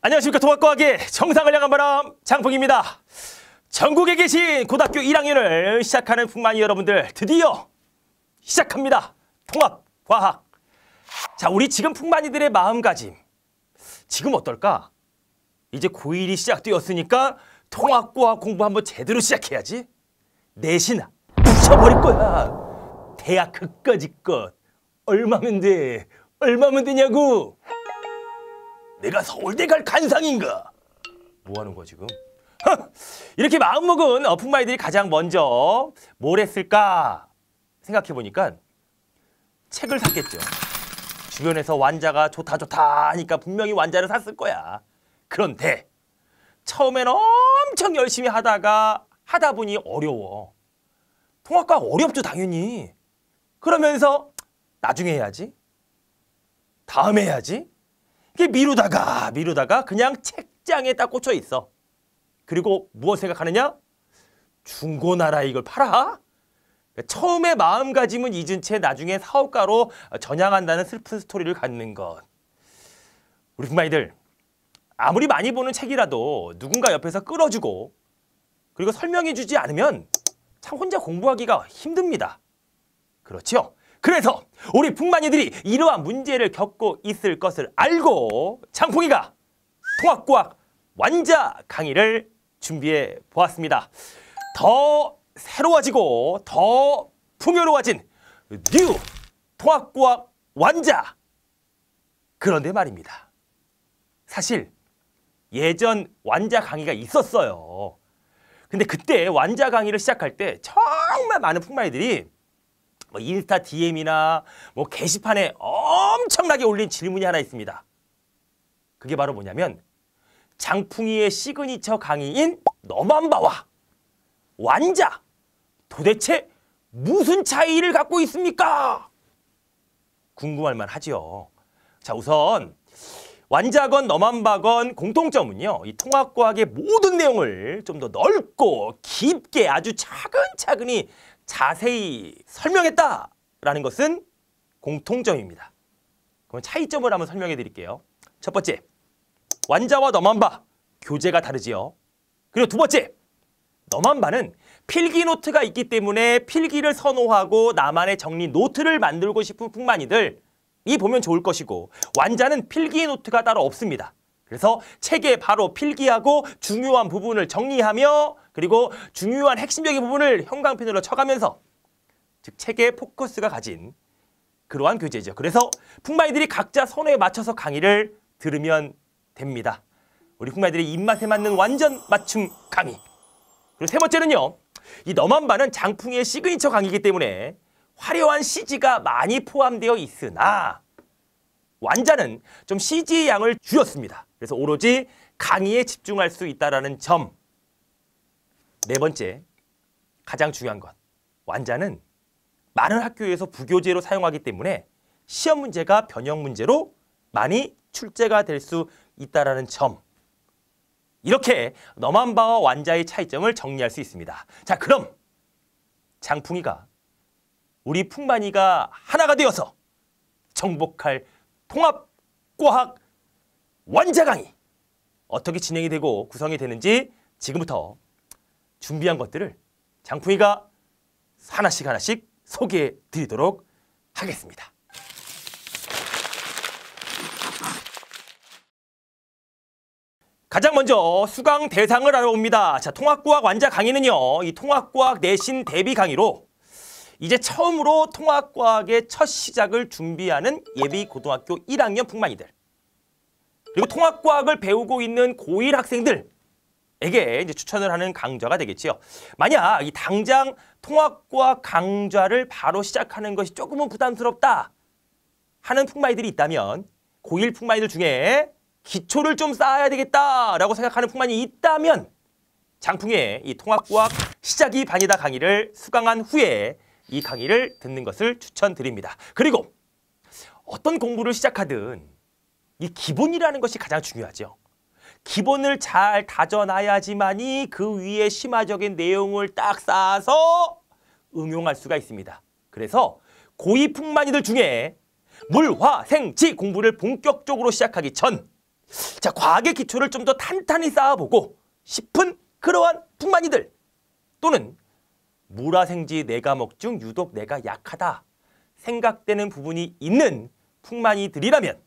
안녕하십니까 통합과학의 정상을 향한 바람 장풍입니다. 전국에 계신 고등학교 1학년을 시작하는 풍만이 여러분들 드디어 시작합니다. 통합과학. 자 우리 지금 풍만이들의 마음가짐. 지금 어떨까? 이제 고1이 시작되었으니까 통합과학 공부 한번 제대로 시작해야지. 내신 부셔버릴 거야. 대학 끝까지 끝 얼마면 돼? 얼마면 되냐고! 내가 서울대 갈 간상인가? 뭐 하는 거야 지금? 이렇게 마음먹은 어풍마이들이 가장 먼저 뭘 했을까 생각해보니까 책을 샀겠죠. 주변에서 완자가 좋다 좋다 하니까 분명히 완자를 샀을 거야. 그런데 처음엔 엄청 열심히 하다가 하다 보니 어려워. 통합과 어렵죠 당연히. 그러면서 나중에 해야지. 다음에 해야지. 이게 미루다가 미루다가 그냥 책장에 딱 꽂혀 있어. 그리고 무엇 생각하느냐? 중고나라 이걸 팔아? 처음에 마음가짐은 잊은 채 나중에 사업가로 전향한다는 슬픈 스토리를 갖는 것. 우리 부마이들 아무리 많이 보는 책이라도 누군가 옆에서 끌어주고 그리고 설명해주지 않으면 참 혼자 공부하기가 힘듭니다. 그렇죠 그래서 우리 풍만이들이 이러한 문제를 겪고 있을 것을 알고 장풍이가 통합과학 완자 강의를 준비해 보았습니다. 더 새로워지고 더 풍요로워진 뉴 통합과학 완자 그런데 말입니다. 사실 예전 완자 강의가 있었어요. 근데 그때 완자 강의를 시작할 때 정말 많은 풍마이들이 뭐 인스타 DM이나 뭐 게시판에 엄청나게 올린 질문이 하나 있습니다. 그게 바로 뭐냐면 장풍이의 시그니처 강의인 너만봐와 완자 도대체 무슨 차이를 갖고 있습니까? 궁금할 만하죠자 우선 완자건 너만봐건 공통점은요. 이 통합과학의 모든 내용을 좀 더 넓고 깊게 아주 차근차근히 자세히 설명했다라는 것은 공통점입니다. 그럼 차이점을 한번 설명해 드릴게요. 첫 번째, 완자와 너만바 교재가 다르지요. 그리고 두 번째, 너만바는 필기 노트가 있기 때문에 필기를 선호하고 나만의 정리 노트를 만들고 싶은 풍만이들 이 보면 좋을 것이고 완자는 필기 노트가 따로 없습니다. 그래서 책에 바로 필기하고 중요한 부분을 정리하며 그리고 중요한 핵심적인 부분을 형광펜으로 쳐가면서 즉 책의 포커스가 가진 그러한 교재죠. 그래서 풍마이들이 각자 선호에 맞춰서 강의를 들으면 됩니다. 우리 풍마이들의 입맛에 맞는 완전 맞춤 강의. 그리고 세 번째는요. 이 너만 반은 장풍의 시그니처 강의이기 때문에 화려한 CG가 많이 포함되어 있으나 완자는 좀 CG의 양을 줄였습니다. 그래서 오로지 강의에 집중할 수 있다는 점네 번째, 가장 중요한 것. 완자는 많은 학교에서 부교재로 사용하기 때문에 시험 문제가 변형 문제로 많이 출제가 될 수 있다라는 점. 이렇게 너만봐와 완자의 차이점을 정리할 수 있습니다. 자, 그럼 장풍이가 우리 풍만이가 하나가 되어서 정복할 통합 과학 완자 강의 어떻게 진행이 되고 구성이 되는지 지금부터 준비한 것들을 장풍이가 하나씩 하나씩 소개해 드리도록 하겠습니다. 가장 먼저 수강 대상을 알아봅니다. 자, 통합과학 완자 강의는요. 이 통합과학 내신 대비 강의로 이제 처음으로 통합과학의 첫 시작을 준비하는 예비 고등학교 1학년 풍만이들 그리고 통합과학을 배우고 있는 고1 학생들 에게 이제 추천을 하는 강좌가 되겠지요. 만약 이 당장 통합과 강좌를 바로 시작하는 것이 조금은 부담스럽다 하는 풍마이들이 있다면 고1 풍마이들 중에 기초를 좀 쌓아야 되겠다라고 생각하는 풍만이 있다면 장풍의 이 통합과학 시작이 반이다 강의를 수강한 후에 이 강의를 듣는 것을 추천드립니다. 그리고 어떤 공부를 시작하든 이 기본이라는 것이 가장 중요하죠. 기본을 잘 다져놔야지만이 그 위에 심화적인 내용을 딱 쌓아서 응용할 수가 있습니다. 그래서 고위 풍만이들 중에 물화생지 공부를 본격적으로 시작하기 전 자, 과학의 기초를 좀 더 탄탄히 쌓아보고 싶은 그러한 풍만이들 또는 물화생지 내과목 중 유독 내가 약하다 생각되는 부분이 있는 풍만이들이라면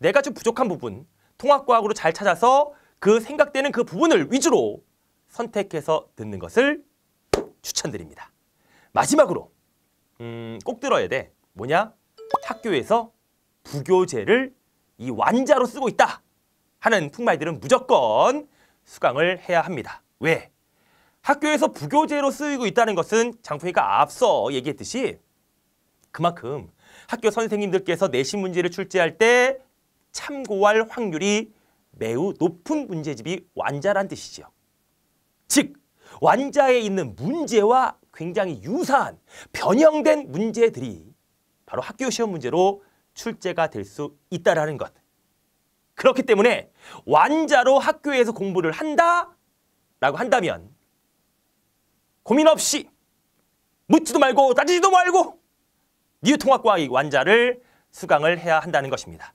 내가 좀 부족한 부분 통합과학으로 잘 찾아서 그 생각되는 그 부분을 위주로 선택해서 듣는 것을 추천드립니다. 마지막으로 음, 꼭 들어야 돼. 뭐냐? 학교에서 부교재를 이 완자로 쓰고 있다 하는 푹말들은 무조건 수강을 해야 합니다. 왜? 학교에서 부교재로 쓰이고 있다는 것은 장풍이가 앞서 얘기했듯이 그만큼 학교 선생님들께서 내신 문제를 출제할 때 참고할 확률이 매우 높은 문제집이 완자란 뜻이죠 즉, 완자에 있는 문제와 굉장히 유사한 변형된 문제들이 바로 학교 시험 문제로 출제가 될 수있다는 것. 그렇기 때문에 완자로 학교에서 공부를 한다라고 한다면 고민 없이 묻지도 말고 따지지도 말고 뉴통합과학 완자를 수강을 해야 한다는 것입니다.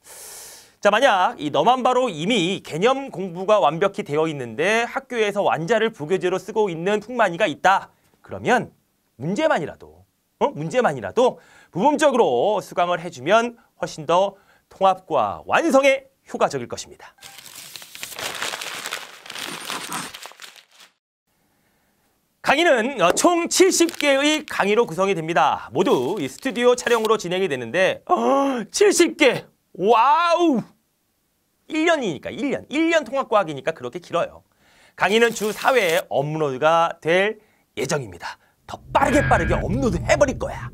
자 만약 이 너만 바로 이미 개념 공부가 완벽히 되어 있는데 학교에서 완자를 부교재로 쓰고 있는 풍만이가 있다. 그러면 문제만이라도 어? 문제만이라도 부분적으로 수강을 해주면 훨씬 더 통합과 완성에 효과적일 것입니다. 강의는 어, 총 70개의 강의로 구성이 됩니다. 모두 이 스튜디오 촬영으로 진행이 되는데 어, 70개! 와우! 1년이니까 1년. 1년 통합과학이니까 그렇게 길어요. 강의는 주 4회에 업로드가 될 예정입니다. 더 빠르게 빠르게 업로드 해버릴 거야.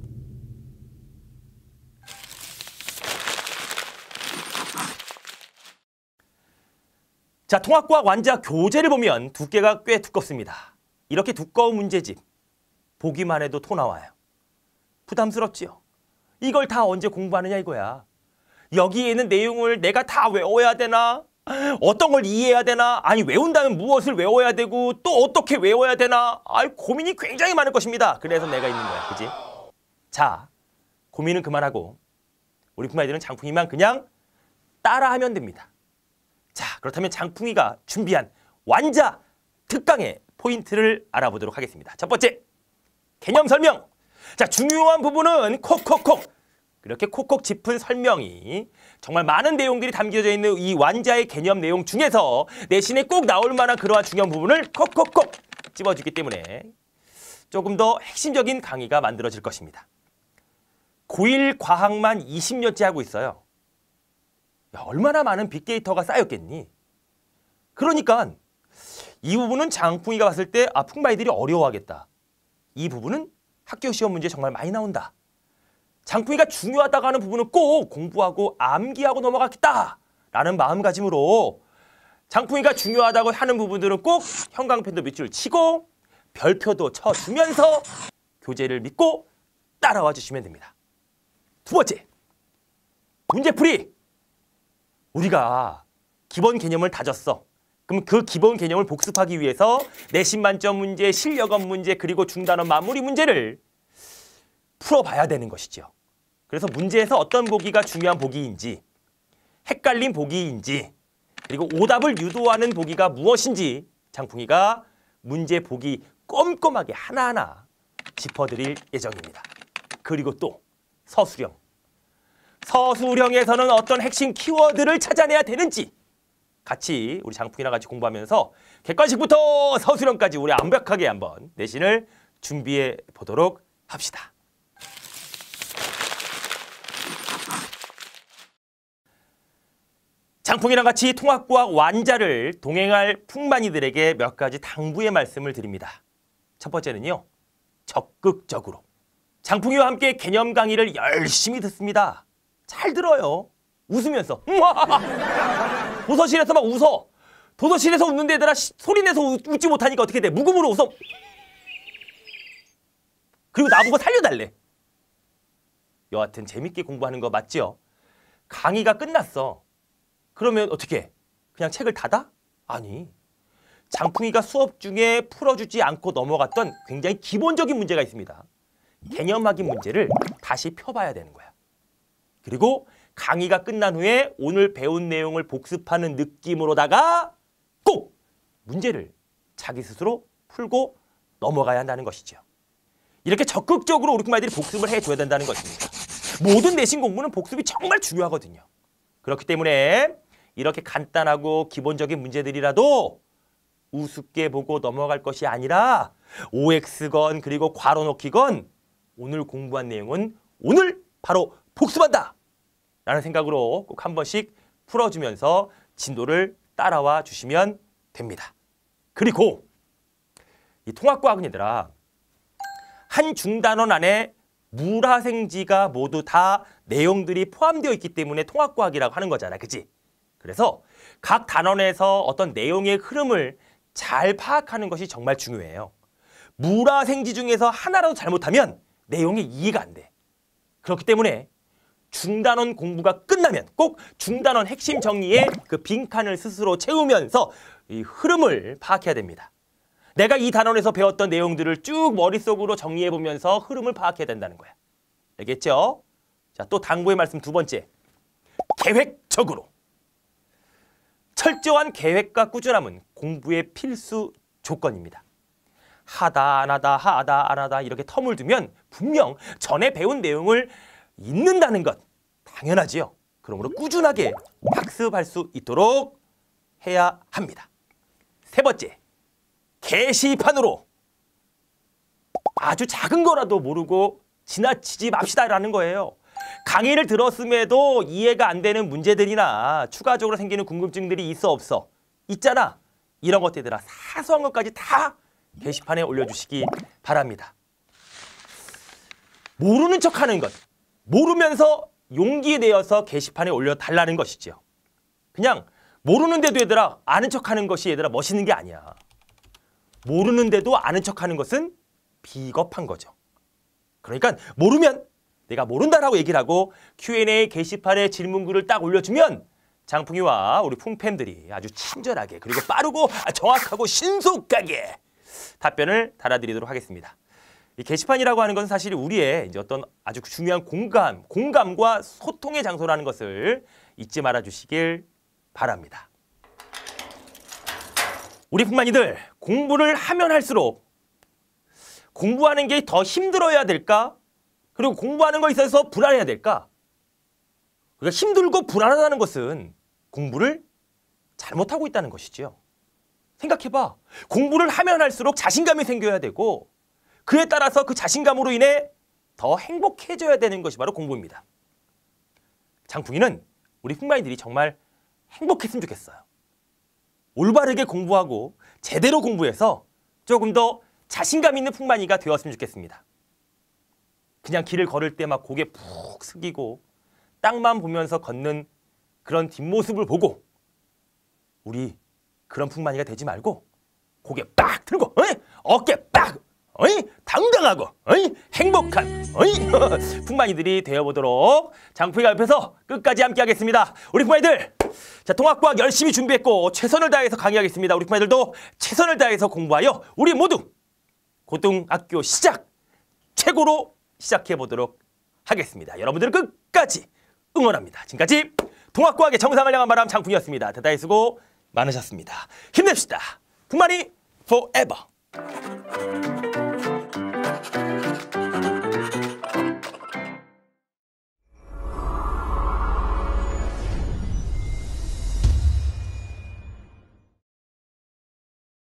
자, 통합과학 완자 교재를 보면 두께가 꽤 두껍습니다. 이렇게 두꺼운 문제집, 보기만 해도 토 나와요. 부담스럽지요? 이걸 다 언제 공부하느냐 이거야. 여기에 있는 내용을 내가 다 외워야 되나? 어떤 걸 이해해야 되나? 아니 외운다면 무엇을 외워야 되고 또 어떻게 외워야 되나? 아이 고민이 굉장히 많을 것입니다. 그래서 내가 있는 거야. 그지? 자, 고민은 그만하고 우리 품아이들은 장풍이만 그냥 따라하면 됩니다. 자, 그렇다면 장풍이가 준비한 완자 특강의 포인트를 알아보도록 하겠습니다. 첫 번째, 개념 설명. 자, 중요한 부분은 콕콕콕 이렇게 콕콕 짚은 설명이 정말 많은 내용들이 담겨져 있는 이 완자의 개념 내용 중에서 내신에 꼭 나올 만한 그러한 중요한 부분을 콕콕콕 집어주기 때문에 조금 더 핵심적인 강의가 만들어질 것입니다. 고1 과학만 20년째 하고 있어요. 야, 얼마나 많은 빅데이터가 쌓였겠니? 그러니까 이 부분은 장풍이가 봤을 때 아, 풍마이들이 어려워하겠다. 이 부분은 학교 시험 문제 정말 많이 나온다. 장풍이가 중요하다고 하는 부분은 꼭 공부하고 암기하고 넘어갔겠다라는 마음가짐으로 장풍이가 중요하다고 하는 부분들은 꼭 형광펜도 밑줄 치고 별표도 쳐주면서 교재를 믿고 따라와 주시면 됩니다. 두 번째, 문제풀이! 우리가 기본 개념을 다졌어. 그럼 그 기본 개념을 복습하기 위해서 내신 만점 문제, 실력업 문제, 그리고 중단원 마무리 문제를 풀어봐야 되는 것이죠. 그래서 문제에서 어떤 보기가 중요한 보기인지 헷갈린 보기인지 그리고 오답을 유도하는 보기가 무엇인지 장풍이가 문제 보기 꼼꼼하게 하나하나 짚어드릴 예정입니다. 그리고 또 서술형. 서술형에서는 어떤 핵심 키워드를 찾아내야 되는지 같이 우리 장풍이랑 같이 공부하면서 객관식부터 서술형까지 우리 완벽하게 한번 내신을 준비해 보도록 합시다. 장풍이랑 같이 통합과 완자를 동행할 풍만이들에게 몇 가지 당부의 말씀을 드립니다. 첫 번째는요. 적극적으로. 장풍이와 함께 개념 강의를 열심히 듣습니다. 잘 들어요. 웃으면서. 도서실에서 막 웃어. 도서실에서 웃는데 얘들아 소리내서 웃지 못하니까 어떻게 돼? 무음으로 웃어. 그리고 나보고 살려달래. 여하튼 재밌게 공부하는 거 맞지요? 강의가 끝났어. 그러면 어떻게? 그냥 책을 닫아? 아니. 장풍이가 수업 중에 풀어주지 않고 넘어갔던 굉장히 기본적인 문제가 있습니다. 개념 확인 문제를 다시 펴봐야 되는 거야. 그리고 강의가 끝난 후에 오늘 배운 내용을 복습하는 느낌으로다가 꼭 문제를 자기 스스로 풀고 넘어가야 한다는 것이죠. 이렇게 적극적으로 우리 꼬마들이 복습을 해줘야 된다는 것입니다. 모든 내신 공부는 복습이 정말 중요하거든요. 그렇기 때문에 이렇게 간단하고 기본적인 문제들이라도 우습게 보고 넘어갈 것이 아니라 OX건 그리고 괄호 놓기건 오늘 공부한 내용은 오늘 바로 복습한다! 라는 생각으로 꼭 한 번씩 풀어주면서 진도를 따라와 주시면 됩니다. 그리고 이 통합과학 얘들아 한 중단원 안에 물화생지가 모두 다 내용들이 포함되어 있기 때문에 통합과학이라고 하는 거잖아. 그치? 그래서 각 단원에서 어떤 내용의 흐름을 잘 파악하는 것이 정말 중요해요. 물화생지 중에서 하나라도 잘못하면 내용이 이해가 안 돼. 그렇기 때문에 중단원 공부가 끝나면 꼭 중단원 핵심 정리에 그 빈칸을 스스로 채우면서 이 흐름을 파악해야 됩니다. 내가 이 단원에서 배웠던 내용들을 쭉 머릿속으로 정리해보면서 흐름을 파악해야 된다는 거야. 알겠죠? 자, 또 당부의 말씀 두 번째. 계획적으로. 철저한 계획과 꾸준함은 공부의 필수 조건입니다. 하다 안 하다 하다 안 하다 이렇게 텀을 두면 분명 전에 배운 내용을 잊는다는 것 당연하지요. 그러므로 꾸준하게 학습할 수 있도록 해야 합니다. 세 번째, 게시판으로 아주 작은 거라도 모르고 지나치지 맙시다라는 거예요. 강의를 들었음에도 이해가 안 되는 문제들이나 추가적으로 생기는 궁금증들이 있어 없어 있잖아 이런 것들이라 사소한 것까지 다 게시판에 올려주시기 바랍니다. 모르는 척하는 것 모르면서 용기 내어서 게시판에 올려달라는 것이지요. 그냥 모르는데도 얘들아 아는 척하는 것이 얘들아 멋있는 게 아니야. 모르는데도 아는 척하는 것은 비겁한 거죠. 그러니까 모르면 내가 모른다라고 얘기를 하고 Q&A 게시판에 질문글을 딱 올려주면 장풍이와 우리 풍팬들이 아주 친절하게 그리고 빠르고 정확하고 신속하게 답변을 달아드리도록 하겠습니다. 이 게시판이라고 하는 것은 사실 우리의 이제 어떤 아주 중요한 공감, 공감과 소통의 장소라는 것을 잊지 말아주시길 바랍니다. 우리 북만이들 공부를 하면 할수록 공부하는 게 더 힘들어야 될까? 그리고 공부하는 거에 있어서 불안해야 될까? 그러니까 힘들고 불안하다는 것은 공부를 잘못하고 있다는 것이지요. 생각해봐. 공부를 하면 할수록 자신감이 생겨야 되고 그에 따라서 그 자신감으로 인해 더 행복해져야 되는 것이 바로 공부입니다. 장풍이는 우리 풍마이들이 정말 행복했으면 좋겠어요. 올바르게 공부하고 제대로 공부해서 조금 더 자신감 있는 풍만이가 되었으면 좋겠습니다. 그냥 길을 걸을 때 막 고개 푹 숙이고 땅만 보면서 걷는 그런 뒷모습을 보고 우리 그런 풍만이가 되지 말고 고개 빡 들고 어깨 빡 어이? 당당하고 어이? 행복한 어이? 풍만이들이 되어보도록 장풍이가 옆에서 끝까지 함께하겠습니다. 우리 풍만이들 자 통합과학 열심히 준비했고 최선을 다해서 강의하겠습니다. 우리 풍만이들도 최선을 다해서 공부하여 우리 모두 고등학교 시작 최고로 시작해보도록 하겠습니다. 여러분들 은 끝까지 응원합니다. 지금까지 통합과학의 정상을 향한 바람 장풍이었습니다. 대단히 수고 많으셨습니다. 힘냅시다. 풍만이 forever.